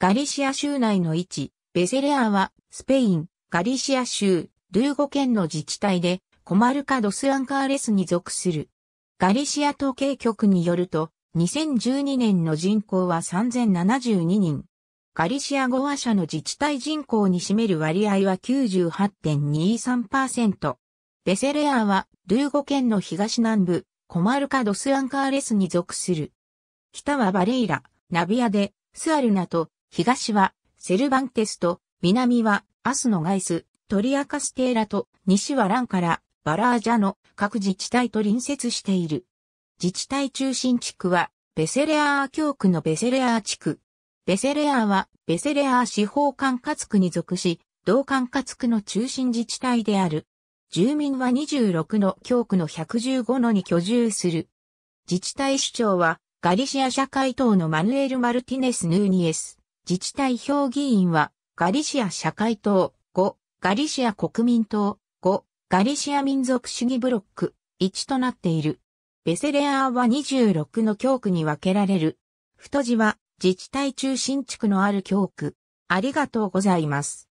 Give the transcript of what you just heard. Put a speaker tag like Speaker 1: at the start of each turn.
Speaker 1: ガリシア州内の位置、ベセレアは、スペイン、ガリシア
Speaker 2: 州、ルーゴ県の自治体で、コマルカ・ドス・アンカーレスに属する。ガリシア統計局によると、2012年の人口は3072人。ガリシア語話者の自治体人口に占める割合は98.23%。ベセレアは、ルーゴ県の東南部、コマルカ・ドス・アンカーレスに属する。北はバレイラ、ナビアで、スアルナと東はセルバンテスと、南はアスノガイス、トリアカステーラと、西はランからバラージャの各自治体と隣接している。自治体中心地区は、ベセレアー教区のベセレアー地区。ベセレアーは、ベセレアー司法管轄区に属し、同管轄区の中心自治体である。住民は26の教区の115のに居住する。自治体首長は、ガリシア社会党のマヌエル・マルティネス・ヌーニエス。自治体評議員は、ガリシア社会党、5、ガリシア国民党、5、ガリシア民族主義ブロック、1となっている。ベセレアーは26の教区に分けられる。太字は自治体中
Speaker 1: 心地区のある教区。ありがとうございます。